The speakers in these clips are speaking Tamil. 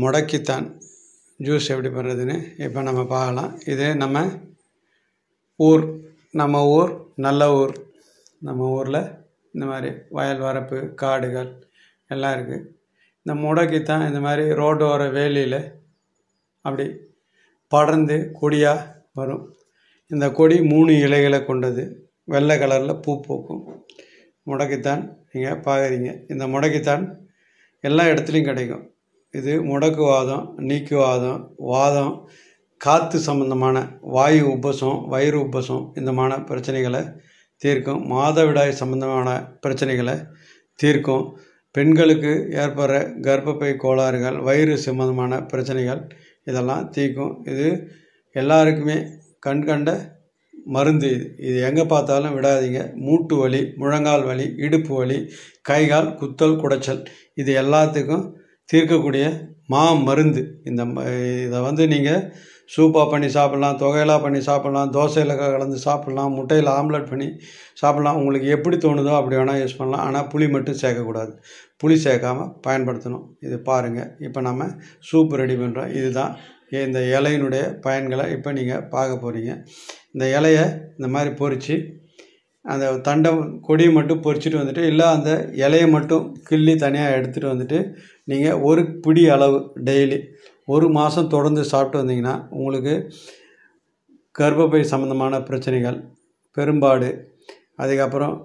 முடக்கித்தான் ஜூஸ் எப்படி பண்ணுறதுன்னு இப்போ நம்ம பார்க்கலாம் இது நம்ம ஊர் நம்ம ஊர் நல்ல ஊர் நம்ம ஊரில் இந்த மாதிரி வயல் வரப்பு காடுகள் எல்லாம் இருக்குது இந்த முடக்கித்தான் இந்த மாதிரி ரோடோர வேலியில் அப்படி படர்ந்து கொடியாக வரும் இந்த கொடி மூணு இலைகளை கொண்டது வெள்ளை கலரில் பூ பூக்கும் முடக்கித்தான் நீங்கள் பார்க்குறீங்க இந்த முடக்கித்தான் எல்லா இடத்துலையும் கிடைக்கும் இது முடக்குவாதம் நீக்குவாதம் வாதம் காற்று சம்பந்தமான வாயு உபசம் வயிறு உபசம் இந்தமான பிரச்சனைகளை தீர்க்கும் மாதவிடாய் சம்பந்தமான பிரச்சனைகளை தீர்க்கும் பெண்களுக்கு ஏற்படுற கர்ப்பப்பை கோளாறுகள் வயிறு சம்பந்தமான பிரச்சனைகள் இதெல்லாம் தீர்க்கும் இது எல்லாருக்குமே கண்கண்ட மருந்து இது இது எங்கே பார்த்தாலும் விடாதீங்க மூட்டு வலி முழங்கால் வலி இடுப்பு வலி கைகால் குத்தல் குடைச்சல் இது எல்லாத்துக்கும் தீர்க்கக்கூடிய மா மருந்து இந்த இதை வந்து நீங்கள் சூப்பாக பண்ணி சாப்பிட்லாம் தொகையெல்லாம் பண்ணி சாப்பிட்லாம் தோசையில் கலந்து சாப்பிட்லாம் முட்டையில் ஆம்லெட் பண்ணி சாப்பிட்லாம் உங்களுக்கு எப்படி தோணுதோ அப்படி வேணால் யூஸ் பண்ணலாம் ஆனால் புளி மட்டும் சேர்க்கக்கூடாது புளி சேர்க்காமல் பயன்படுத்தணும் இது பாருங்கள் இப்போ நம்ம சூப் ரெடி பண்ணுறோம் இதுதான் இந்த இலையினுடைய பயன்களை இப்போ நீங்கள் பார்க்க போகிறீங்க இந்த இலையை இந்த மாதிரி பொறித்து அந்த தண்டை கொடியை மட்டும் பொறிச்சிட்டு வந்துட்டு இல்லை அந்த இலையை மட்டும் கிள்ளி தனியாக எடுத்துகிட்டு வந்துட்டு நீங்கள் ஒரு பிடி அளவு டெய்லி ஒரு மாதம் தொடர்ந்து சாப்பிட்டு வந்தீங்கன்னா உங்களுக்கு கர்ப்பப்பை சம்மந்தமான பிரச்சனைகள் பெரும்பாடு அதுக்கப்புறம்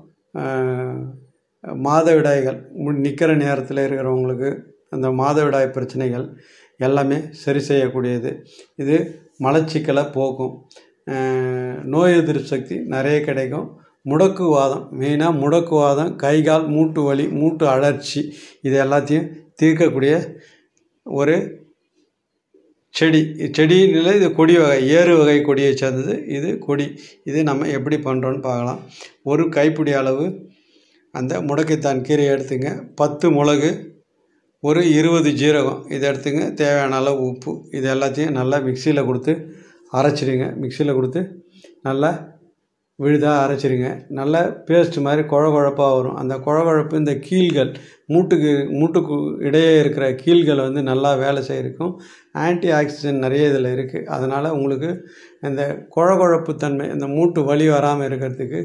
மாதவிடாய்கள் நிற்கிற நேரத்தில் இருக்கிறவங்களுக்கு அந்த மாதவிடாய் பிரச்சனைகள் எல்லாமே சரி செய்யக்கூடியது இது மலச்சிக்கலை போக்கும் நோய் எதிர்ப்பு சக்தி நிறைய கிடைக்கும் முடக்குவாதம் மெயினாக முடக்குவாதம் கைகால் மூட்டு வலி மூட்டு அழற்சி இது எல்லாத்தையும் தீர்க்கக்கூடிய ஒரு செடி செடியில் இது கொடி வகை ஏறு வகை கொடியை சேர்ந்தது இது கொடி இது நம்ம எப்படி பண்ணுறோன்னு பார்க்கலாம் ஒரு கைப்பிடி அளவு அந்த முடக்கைத்தான் கீரையை எடுத்துங்க பத்து மிளகு ஒரு இருபது ஜீரகம் இதை எடுத்துங்க தேவையான அளவு உப்பு இது எல்லாத்தையும் நல்லா மிக்சியில் கொடுத்து அரைச்சிடுங்க மிக்சியில் கொடுத்து நல்லா விழுதாக அரைச்சிருங்க நல்லா பேஸ்ட்டு மாதிரி கொழ கொழப்பாக வரும் அந்த குழ குழப்பு இந்த கீழ்கள் மூட்டுக்கு மூட்டுக்கு இடையே இருக்கிற கீழ்களை வந்து நல்லா வேலை செய்யிருக்கும் ஆன்டி ஆக்சிஜன் நிறைய இதில் இருக்குது அதனால் உங்களுக்கு இந்த குழகுழப்பு தன்மை இந்த மூட்டு வலி வராமல் இருக்கிறதுக்கு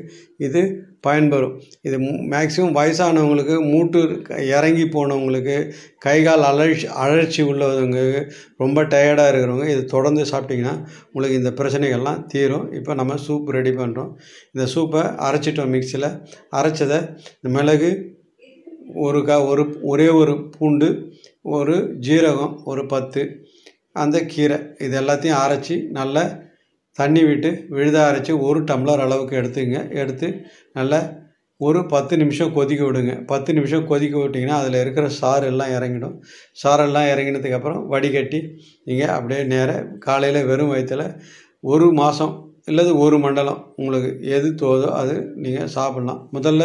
இது பயன்பெறும் இது மேக்ஸிமம் வயசானவங்களுக்கு மூட்டு இறங்கி போனவங்களுக்கு கைகால் அழற்சி அழற்சி உள்ளவங்க ரொம்ப டயர்டாக இருக்கிறவங்க இது தொடர்ந்து சாப்பிட்டிங்கன்னா உங்களுக்கு இந்த பிரச்சனைகள்லாம் தீரும் இப்போ நம்ம சூப் ரெடி பண்ணுறோம் இந்த சூப்பை அரைச்சிட்டோம் மிக்சியில் அரைச்சதை இந்த மிளகு ஒரு க ஒரு ஒரே ஒரு பூண்டு ஒரு ஜீரகம் ஒரு பத்து அந்த கீரை இது எல்லாத்தையும் அரைச்சி நல்லா தண்ணி விட்டு விழுதாக அரைச்சி ஒரு டம்ளர் அளவுக்கு எடுத்துங்க எடுத்து நல்லா ஒரு பத்து நிமிஷம் கொதிக்க விடுங்க பத்து நிமிஷம் கொதிக்க விட்டிங்கன்னா அதில் இருக்கிற சாறு எல்லாம் இறங்கிடும் சாரெல்லாம் இறங்கினதுக்கப்புறம் வடிகட்டி நீங்கள் அப்படியே நேர காலையில் வெறும் வயிற்றில் ஒரு மாதம் இல்லது ஒரு மண்டலம் உங்களுக்கு எது தோதோ அது நீங்கள் சாப்பிட்லாம் முதல்ல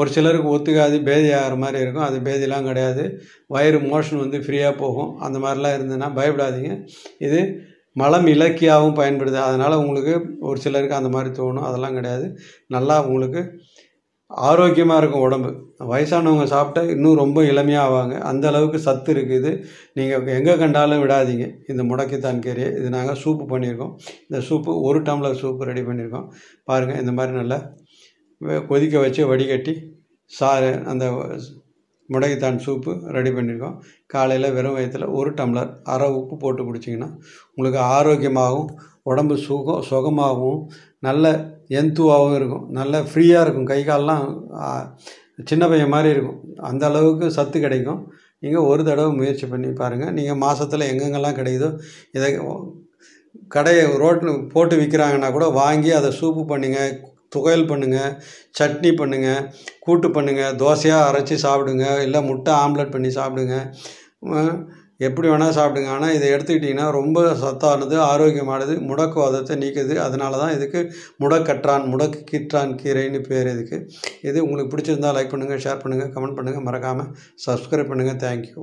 ஒரு சிலருக்கு ஒத்துக்காது பேதி ஆகிற மாதிரி இருக்கும் அது பேதிலாம் கிடையாது வயிறு மோஷன் வந்து ஃப்ரீயாக போகும் அந்த மாதிரிலாம் இருந்ததுன்னா பயப்படாதீங்க இது மலம் இலக்கியாகவும் பயன்படுது அதனால் உங்களுக்கு ஒரு சிலருக்கு அந்த மாதிரி தோணும் அதெல்லாம் கிடையாது நல்லா உங்களுக்கு ஆரோக்கியமாக இருக்கும் உடம்பு வயசானவங்க சாப்பிட்டா இன்னும் ரொம்ப இளமையாக ஆவாங்க அந்த அளவுக்கு சத்து இருக்குது நீங்கள் எங்கே கண்டாலும் விடாதீங்க இந்த முடக்கித்தான் கீரையை இது நாங்கள் சூப்பு பண்ணியிருக்கோம் இந்த சூப்பு ஒரு டம்ளர் சூப்பு ரெடி பண்ணியிருக்கோம் பாருங்கள் இந்த மாதிரி நல்லா கொதிக்க வச்சு வடிகட்டி சாறு அந்த முடங்கித்தான் சூப்பு ரெடி பண்ணியிருக்கோம் காலையில் வெறும் வயத்தில் ஒரு டம்ளர் அரை உப்பு போட்டு குடிச்சிங்கன்னா உங்களுக்கு ஆரோக்கியமாகவும் உடம்பு சுகம் சுகமாகவும் நல்ல எந்துவாகவும் இருக்கும் நல்ல ஃப்ரீயாக இருக்கும் கை கால்லாம் சின்ன பையன் மாதிரி இருக்கும் அந்த அளவுக்கு சத்து கிடைக்கும் நீங்கள் ஒரு தடவை முயற்சி பண்ணி பாருங்கள் நீங்கள் மாதத்தில் எங்கெங்கெல்லாம் கிடைக்குதோ இதை கடையை ரோட்டில் போட்டு விற்கிறாங்கன்னா கூட வாங்கி அதை சூப்பு பண்ணிங்க துகையல் பண்ணுங்கள் சட்னி பண்ணுங்கள் கூட்டு பண்ணுங்கள் தோசையாக அரைச்சி சாப்பிடுங்க இல்லை முட்டை ஆம்லெட் பண்ணி சாப்பிடுங்க எப்படி வேணால் சாப்பிடுங்க ஆனால் இதை எடுத்துக்கிட்டிங்கன்னா ரொம்ப சத்தானது ஆரோக்கியமானது முடக்குவாதத்தை நீக்குது அதனால தான் இதுக்கு முடக்கற்றான் முடக்கு கீற்றான் கீரைன்னு பேர் இதுக்கு இது உங்களுக்கு பிடிச்சிருந்தால் லைக் பண்ணுங்கள் ஷேர் பண்ணுங்கள் கமெண்ட் பண்ணுங்கள் மறக்காமல் சப்ஸ்கிரைப் பண்ணுங்கள் தேங்க்யூ